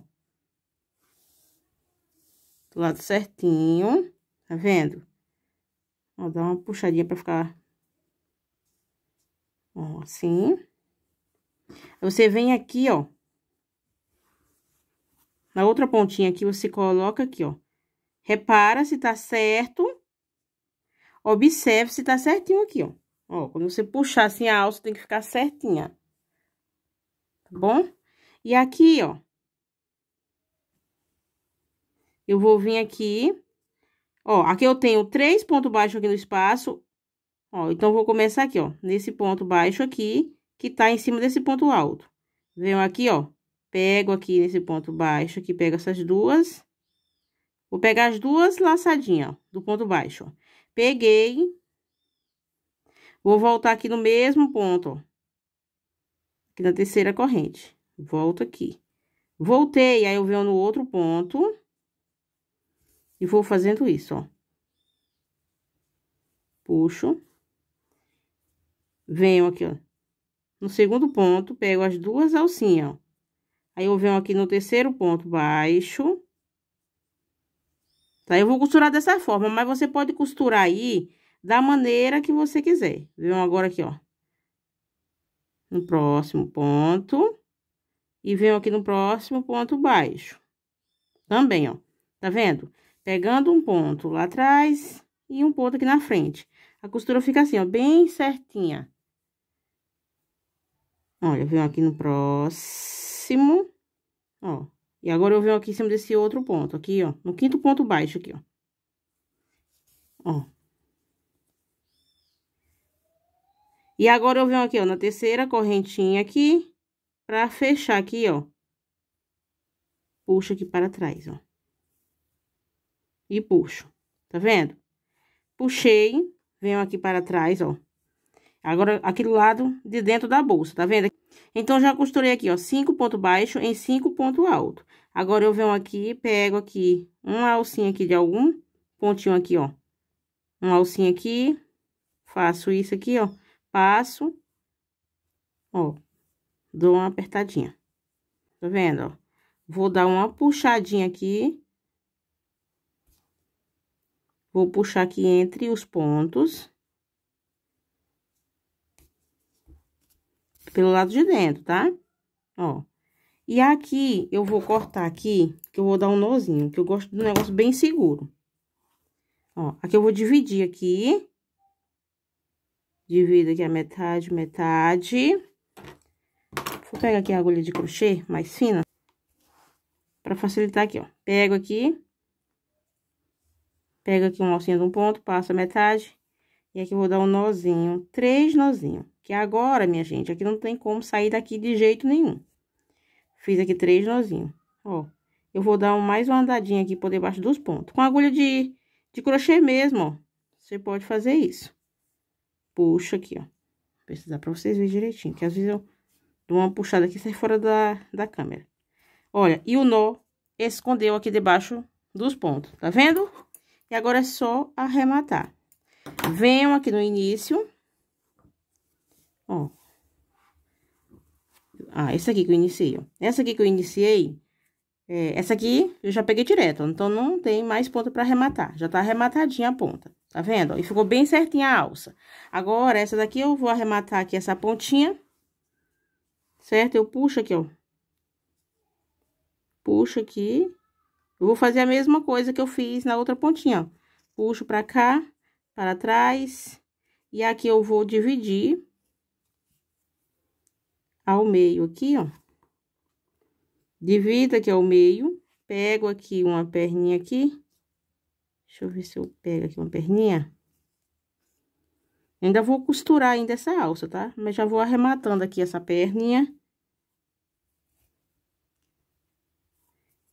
Do lado certinho, tá vendo? Ó, dá uma puxadinha pra ficar... Ó, assim. Você vem aqui, ó. Na outra pontinha aqui, você coloca aqui, ó. Repara se tá certo. Observe se tá certinho aqui, ó. Ó, quando você puxar assim a alça, tem que ficar certinha tá bom? E aqui, ó, eu vou vir aqui, ó, aqui eu tenho três pontos baixos aqui no espaço, ó, então vou começar aqui, ó, nesse ponto baixo aqui, que tá em cima desse ponto alto. Venho aqui, ó, pego aqui nesse ponto baixo, aqui pego essas duas, vou pegar as duas laçadinhas, ó, do ponto baixo, ó. Peguei, vou voltar aqui no mesmo ponto, ó aqui na é terceira corrente. Volto aqui. Voltei, aí eu venho no outro ponto. E vou fazendo isso, ó. Puxo. Venho aqui, ó. No segundo ponto, pego as duas alcinhas, ó. Aí, eu venho aqui no terceiro ponto baixo. Tá? Eu vou costurar dessa forma, mas você pode costurar aí da maneira que você quiser. Venho agora aqui, ó no próximo ponto e venho aqui no próximo ponto baixo. Também, ó, tá vendo? Pegando um ponto lá atrás e um ponto aqui na frente. A costura fica assim, ó, bem certinha. Olha, eu venho aqui no próximo, ó. E agora eu venho aqui em cima desse outro ponto, aqui, ó, no quinto ponto baixo aqui, ó. Ó, E agora, eu venho aqui, ó, na terceira correntinha aqui, pra fechar aqui, ó. Puxo aqui para trás, ó. E puxo, tá vendo? Puxei, venho aqui para trás, ó. Agora, aqui do lado de dentro da bolsa, tá vendo? Então, já costurei aqui, ó, cinco ponto baixo em cinco ponto alto. Agora, eu venho aqui, pego aqui uma alcinha aqui de algum pontinho aqui, ó. Uma alcinha aqui, faço isso aqui, ó passo, ó, dou uma apertadinha. Tá vendo, ó? Vou dar uma puxadinha aqui. Vou puxar aqui entre os pontos. Pelo lado de dentro, tá? Ó. E aqui, eu vou cortar aqui, que eu vou dar um nozinho, que eu gosto do negócio bem seguro. Ó, aqui eu vou dividir aqui. Divido aqui a metade, metade. Vou pegar aqui a agulha de crochê mais fina. Pra facilitar aqui, ó. Pego aqui. Pego aqui um alcinha de um ponto, passo a metade. E aqui vou dar um nozinho, três nozinhos. Que agora, minha gente, aqui não tem como sair daqui de jeito nenhum. Fiz aqui três nozinhos, ó. Eu vou dar mais uma andadinha aqui por debaixo dos pontos. Com agulha de, de crochê mesmo, ó. Você pode fazer isso puxo aqui, ó. Precisar pra vocês verem direitinho, que às vezes eu dou uma puxada aqui e sai fora da, da câmera. Olha, e o nó escondeu aqui debaixo dos pontos, tá vendo? E agora é só arrematar. Venham aqui no início. Ó. Ah, essa aqui que eu iniciei, ó. Essa aqui que eu iniciei, é, essa aqui eu já peguei direto, ó, então não tem mais ponto pra arrematar. Já tá arrematadinha a ponta. Tá vendo? E ficou bem certinha a alça. Agora, essa daqui eu vou arrematar aqui essa pontinha. Certo? Eu puxo aqui, ó. Puxo aqui. Eu vou fazer a mesma coisa que eu fiz na outra pontinha, ó. Puxo pra cá, para trás. E aqui eu vou dividir ao meio aqui, ó. Divido aqui ao meio. Pego aqui uma perninha aqui Deixa eu ver se eu pego aqui uma perninha. Ainda vou costurar ainda essa alça, tá? Mas já vou arrematando aqui essa perninha.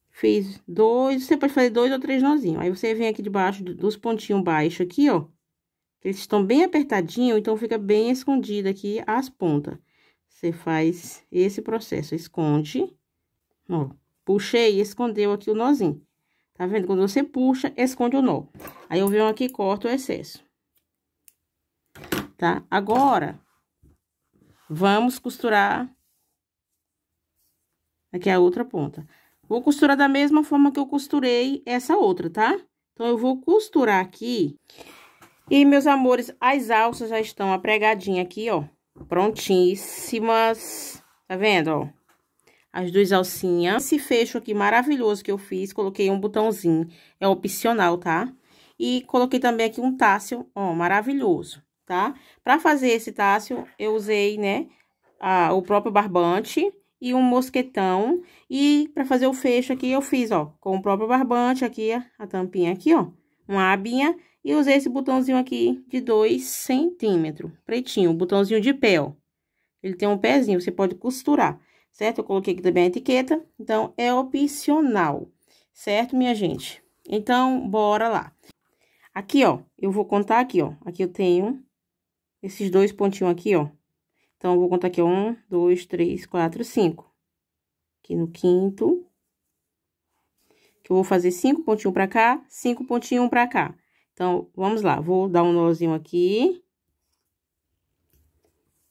Fiz dois, você pode fazer dois ou três nozinhos. Aí, você vem aqui debaixo dos pontinhos baixos aqui, ó. Eles estão bem apertadinhos, então fica bem escondida aqui as pontas. Você faz esse processo, esconde. Ó, puxei e escondeu aqui o nozinho. Tá vendo? Quando você puxa, esconde o nó. Aí eu venho aqui e corto o excesso. Tá? Agora, vamos costurar aqui a outra ponta. Vou costurar da mesma forma que eu costurei essa outra, tá? Então, eu vou costurar aqui. E, meus amores, as alças já estão apregadinhas aqui, ó. Prontíssimas. Tá vendo, ó? as duas alcinhas. Esse fecho aqui maravilhoso que eu fiz, coloquei um botãozinho, é opcional, tá? E coloquei também aqui um tácio, ó, maravilhoso, tá? Pra fazer esse tácio, eu usei, né, a, o próprio barbante e um mosquetão. E pra fazer o fecho aqui, eu fiz, ó, com o próprio barbante aqui, a, a tampinha aqui, ó, uma abinha. E usei esse botãozinho aqui de 2 centímetros, pretinho, botãozinho de pé, ó. Ele tem um pezinho, você pode costurar certo? Eu coloquei aqui também a etiqueta, então, é opcional, certo, minha gente? Então, bora lá. Aqui, ó, eu vou contar aqui, ó, aqui eu tenho esses dois pontinhos aqui, ó. Então, eu vou contar aqui, ó, um, dois, três, quatro, cinco. Aqui no quinto, que eu vou fazer cinco pontinhos pra cá, cinco pontinhos pra cá. Então, vamos lá, vou dar um nozinho aqui.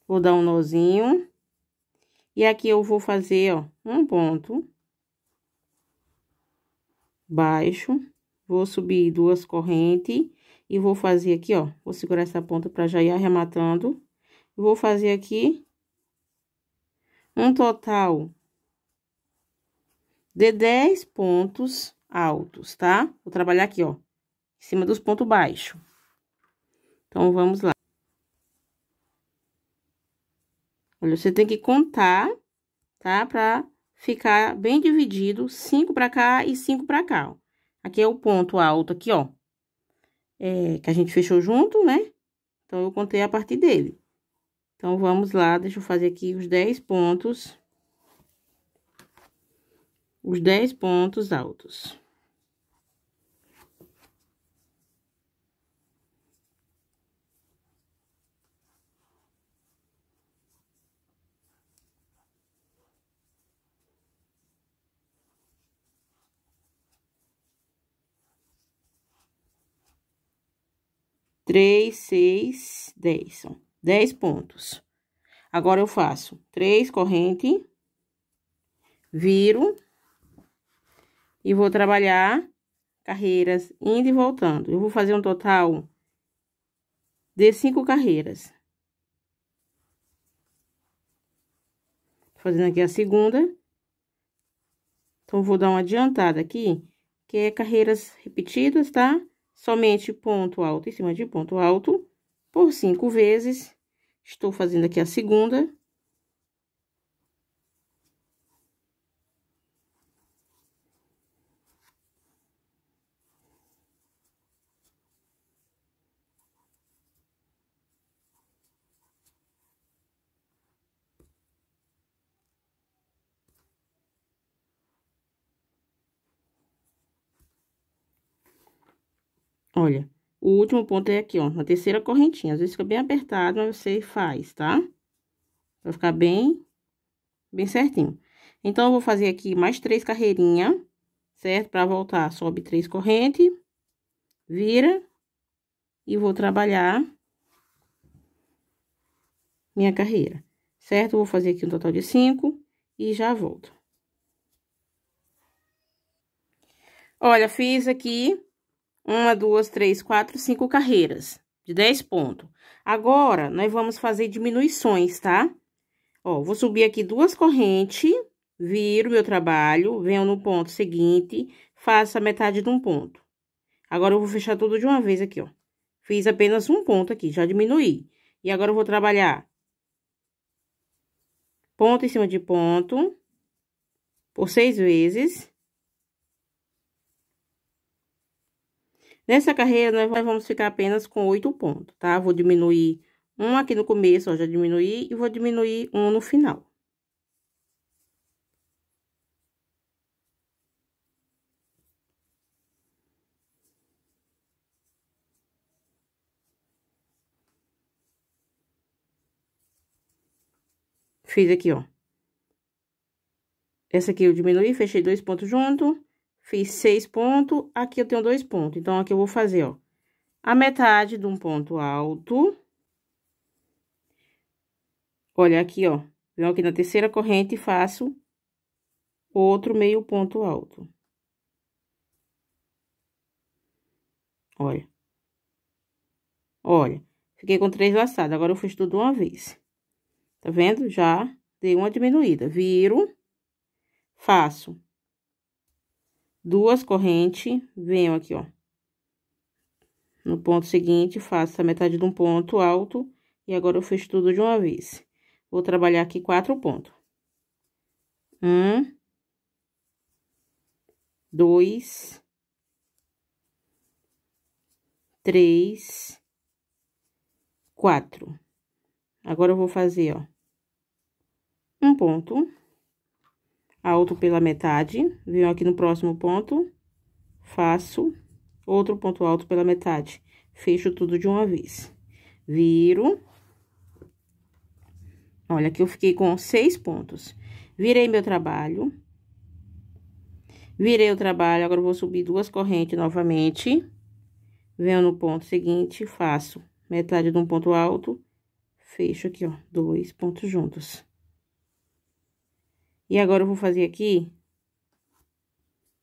Vou dar um nozinho. E aqui eu vou fazer, ó, um ponto baixo, vou subir duas correntes e vou fazer aqui, ó, vou segurar essa ponta para já ir arrematando. Vou fazer aqui um total de 10 pontos altos, tá? Vou trabalhar aqui, ó, em cima dos pontos baixos. Então, vamos lá. Olha, você tem que contar, tá? Pra ficar bem dividido, cinco para cá e cinco para cá, ó. Aqui é o ponto alto aqui, ó. É, que a gente fechou junto, né? Então, eu contei a partir dele. Então, vamos lá, deixa eu fazer aqui os dez pontos. Os dez pontos altos. 3, 6, 10. são 10 pontos. Agora, eu faço três corrente, viro e vou trabalhar carreiras indo e voltando. Eu vou fazer um total de cinco carreiras. Fazendo aqui a segunda. Então, vou dar uma adiantada aqui, que é carreiras repetidas, tá? somente ponto alto em cima de ponto alto por cinco vezes. Estou fazendo aqui a segunda Olha, o último ponto é aqui, ó, na terceira correntinha. Às vezes fica bem apertado, mas você faz, tá? Vai ficar bem, bem certinho. Então, eu vou fazer aqui mais três carreirinhas, certo? Pra voltar, sobe três correntes, vira, e vou trabalhar minha carreira, certo? Vou fazer aqui um total de cinco e já volto. Olha, fiz aqui uma, duas, três, quatro, cinco carreiras de 10 pontos. Agora, nós vamos fazer diminuições, tá? Ó, vou subir aqui duas correntes, viro meu trabalho, venho no ponto seguinte, faço a metade de um ponto. Agora, eu vou fechar tudo de uma vez aqui, ó. Fiz apenas um ponto aqui, já diminui E agora, eu vou trabalhar ponto em cima de ponto por seis vezes. Nessa carreira, nós vamos ficar apenas com oito pontos, tá? Vou diminuir um aqui no começo, ó, já diminuí, e vou diminuir um no final. Fiz aqui, ó. Essa aqui eu diminuí, fechei dois pontos junto. Fiz seis pontos, aqui eu tenho dois pontos. Então, aqui eu vou fazer, ó, a metade de um ponto alto. Olha aqui, ó. Venho aqui na terceira corrente, e faço outro meio ponto alto. Olha. Olha. Fiquei com três laçadas. agora eu fiz tudo uma vez. Tá vendo? Já dei uma diminuída. Viro, faço duas correntes, venho aqui, ó. No ponto seguinte, faço a metade de um ponto alto e agora eu fecho tudo de uma vez. Vou trabalhar aqui quatro pontos. Um. Dois. Três. Quatro. Agora eu vou fazer, ó. Um ponto alto pela metade, venho aqui no próximo ponto, faço outro ponto alto pela metade, fecho tudo de uma vez. Viro. Olha, que eu fiquei com seis pontos. Virei meu trabalho. Virei o trabalho, agora vou subir duas correntes novamente. Venho no ponto seguinte, faço metade de um ponto alto, fecho aqui, ó, dois pontos juntos. E agora eu vou fazer aqui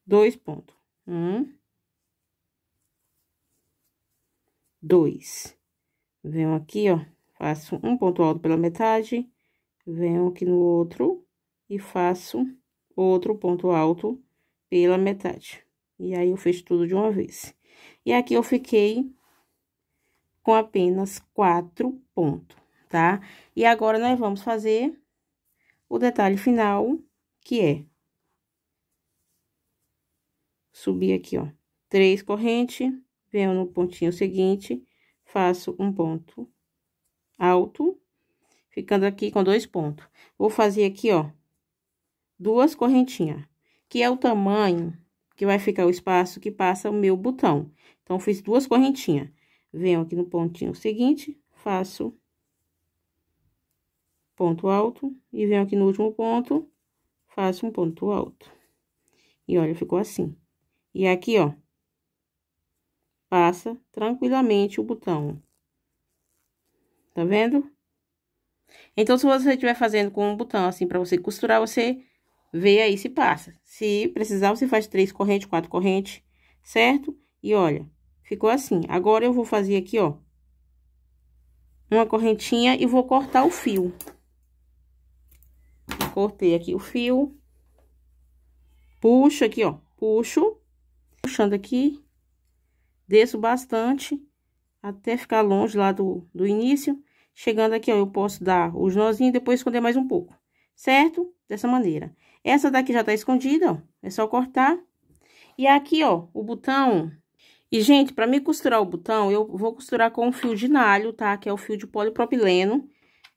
dois pontos. Um. Dois. Venho aqui, ó, faço um ponto alto pela metade, venho aqui no outro e faço outro ponto alto pela metade. E aí, eu fecho tudo de uma vez. E aqui eu fiquei com apenas quatro pontos, tá? E agora, nós vamos fazer o detalhe final, que é subir aqui, ó, três correntes, venho no pontinho seguinte, faço um ponto alto, ficando aqui com dois pontos. Vou fazer aqui, ó, duas correntinhas, que é o tamanho que vai ficar o espaço que passa o meu botão. Então, fiz duas correntinhas. Venho aqui no pontinho seguinte, faço ponto alto, e venho aqui no último ponto, faço um ponto alto. E olha, ficou assim. E aqui, ó, passa tranquilamente o botão. Tá vendo? Então, se você estiver fazendo com um botão assim para você costurar, você vê aí se passa. Se precisar, você faz três correntes, quatro correntes, certo? E olha, ficou assim. Agora, eu vou fazer aqui, ó, uma correntinha e vou cortar o fio cortei aqui o fio. Puxo aqui, ó, puxo. Puxando aqui. Desço bastante, até ficar longe lá do, do início. Chegando aqui, ó, eu posso dar os nozinhos e depois esconder mais um pouco, certo? Dessa maneira. Essa daqui já tá escondida, ó, é só cortar. E aqui, ó, o botão, e, gente, para me costurar o botão, eu vou costurar com o fio de nalho, tá? Que é o fio de polipropileno.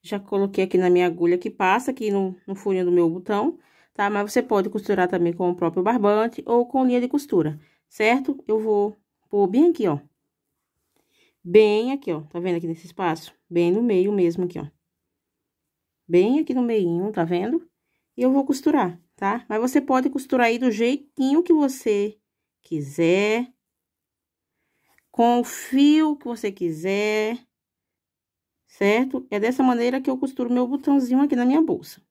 Já coloquei aqui na minha agulha que passa, aqui no, no furinho do meu botão, tá? Mas você pode costurar também com o próprio barbante ou com linha de costura, certo? Eu vou pôr bem aqui, ó. Bem aqui, ó. Tá vendo aqui nesse espaço? Bem no meio mesmo aqui, ó. Bem aqui no meio, tá vendo? E eu vou costurar, tá? Mas você pode costurar aí do jeitinho que você quiser, com o fio que você quiser, certo? É dessa maneira que eu costuro meu botãozinho aqui na minha bolsa.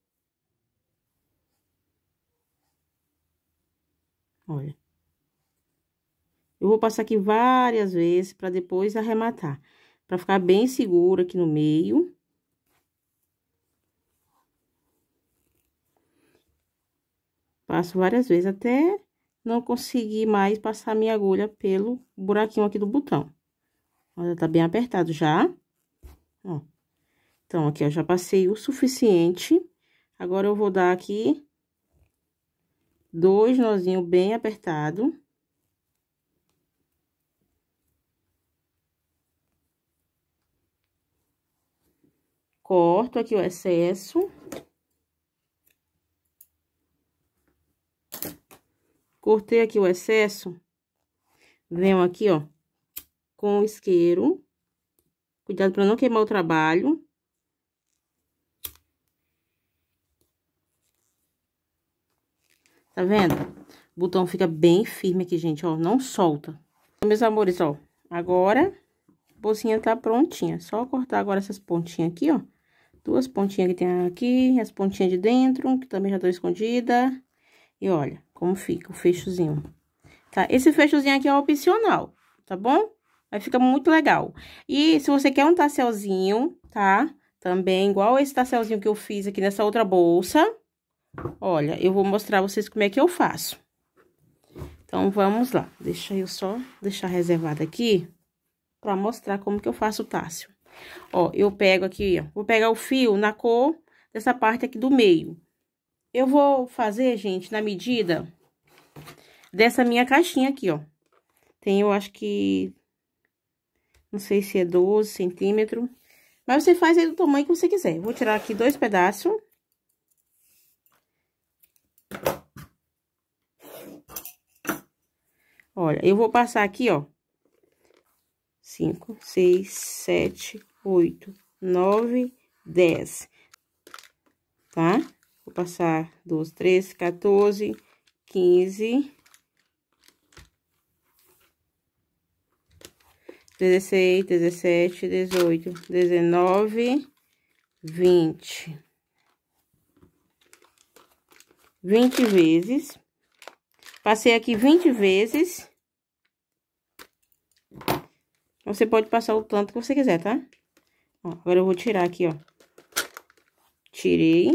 Olha. Eu vou passar aqui várias vezes para depois arrematar, para ficar bem seguro aqui no meio. Passo várias vezes até não conseguir mais passar minha agulha pelo buraquinho aqui do botão. Olha, tá bem apertado já. Ó. Então, aqui, ó, já passei o suficiente. Agora, eu vou dar aqui dois nozinhos bem apertado. Corto aqui o excesso. Cortei aqui o excesso. Venho aqui, ó, com o isqueiro. Cuidado para não queimar o trabalho. Tá vendo? O botão fica bem firme aqui, gente, ó. Não solta. Então, meus amores, ó. Agora, a bolsinha tá prontinha. Só cortar agora essas pontinhas aqui, ó. Duas pontinhas que tem aqui, as pontinhas de dentro, que também já tá escondida. E olha como fica o fechozinho. Tá? Esse fechozinho aqui é opcional, tá bom? Aí fica muito legal. E se você quer um tasselzinho, tá? Também igual esse tasselzinho que eu fiz aqui nessa outra bolsa. Olha, eu vou mostrar vocês como é que eu faço. Então, vamos lá. Deixa eu só deixar reservado aqui pra mostrar como que eu faço o tassel. Ó, eu pego aqui, ó, vou pegar o fio na cor dessa parte aqui do meio. Eu vou fazer, gente, na medida dessa minha caixinha aqui, ó. Tem, eu acho que não sei se é 12 centímetros. Mas você faz aí do tamanho que você quiser. Vou tirar aqui dois pedaços. Olha, eu vou passar aqui, ó. Cinco, seis, sete, oito, nove, dez. Tá? Vou passar dois, três, 14, quinze... dezesseis, dezessete, dezoito, dezenove, vinte. Vinte vezes. Passei aqui vinte vezes. Você pode passar o tanto que você quiser, tá? Ó, agora eu vou tirar aqui, ó. Tirei.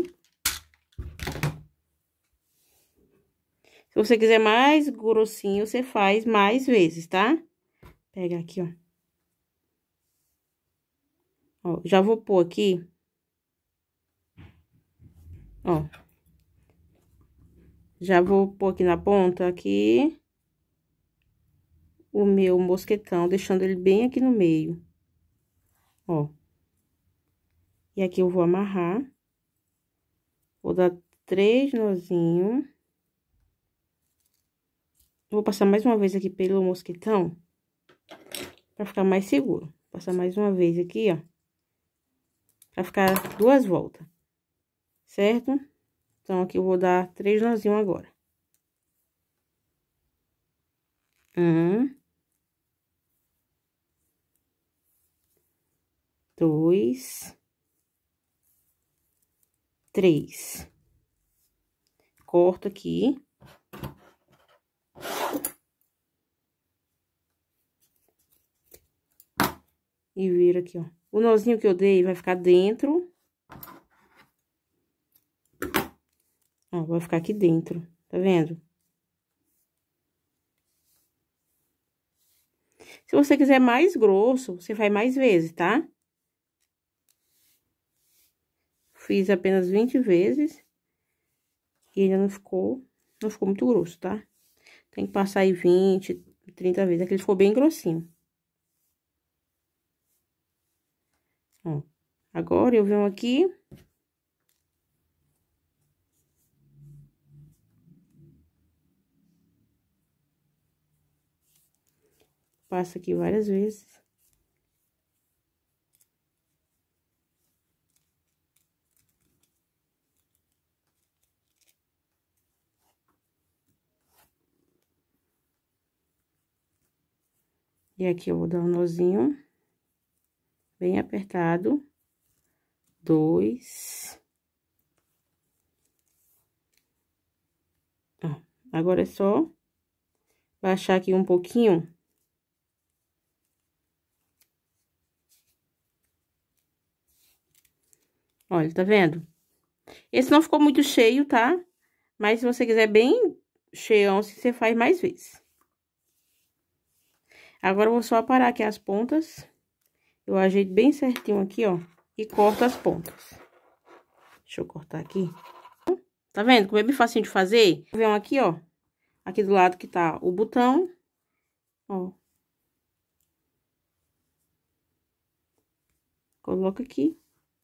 Se você quiser mais grossinho, você faz mais vezes, tá? Pega aqui, ó. Ó, já vou pôr aqui. Ó. Já vou pôr aqui na ponta, aqui. O meu mosquetão, deixando ele bem aqui no meio. Ó. E aqui eu vou amarrar. Vou dar três nozinhos. Vou passar mais uma vez aqui pelo mosquetão. Pra ficar mais seguro. passar mais uma vez aqui, ó. Pra ficar duas voltas, certo? Então, aqui eu vou dar três nozinhos agora. Um. Dois. Três. Corto aqui. E viro aqui, ó. O nozinho que eu dei vai ficar dentro. Ó, vai ficar aqui dentro, tá vendo? Se você quiser mais grosso, você vai mais vezes, tá? Fiz apenas 20 vezes. E ainda não ficou, não ficou muito grosso, tá? Tem que passar aí 20, 30 vezes. Aqui ele ficou bem grossinho. Ó, agora eu venho aqui. Passo aqui várias vezes. E aqui eu vou dar um nozinho bem apertado. Dois. Ó, agora é só baixar aqui um pouquinho. Olha, tá vendo? Esse não ficou muito cheio, tá? Mas se você quiser bem cheião, assim, você faz mais vezes. Agora, eu vou só aparar aqui as pontas. Eu ajeito bem certinho aqui, ó, e corto as pontas. Deixa eu cortar aqui. Tá vendo como é bem facinho de fazer? Vem aqui, ó, aqui do lado que tá o botão, ó. Coloca aqui.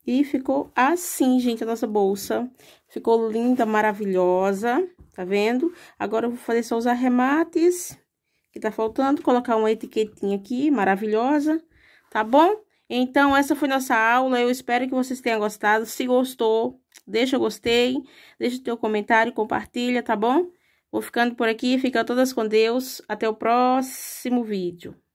E ficou assim, gente, a nossa bolsa. Ficou linda, maravilhosa, tá vendo? Agora, eu vou fazer só os arremates que tá faltando. Colocar uma etiquetinha aqui, maravilhosa tá bom? Então, essa foi nossa aula, eu espero que vocês tenham gostado. Se gostou, deixa o gostei, deixa o teu comentário, compartilha, tá bom? Vou ficando por aqui, fica todas com Deus, até o próximo vídeo.